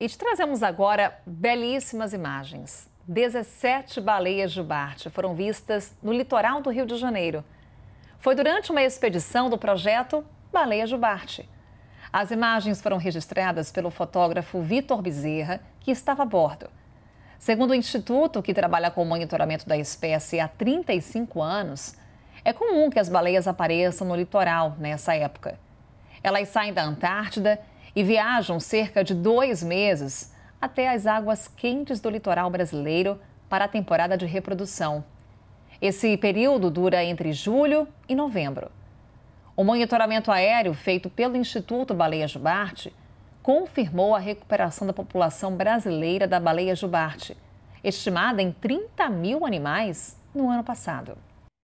E te trazemos agora belíssimas imagens. 17 baleias jubarte foram vistas no litoral do Rio de Janeiro. Foi durante uma expedição do projeto Baleia Jubarte. As imagens foram registradas pelo fotógrafo Vitor Bezerra, que estava a bordo. Segundo o Instituto, que trabalha com o monitoramento da espécie há 35 anos, é comum que as baleias apareçam no litoral nessa época. Elas saem da Antártida e viajam cerca de dois meses até as águas quentes do litoral brasileiro para a temporada de reprodução. Esse período dura entre julho e novembro. O monitoramento aéreo feito pelo Instituto Baleia Jubarte confirmou a recuperação da população brasileira da baleia jubarte, estimada em 30 mil animais no ano passado.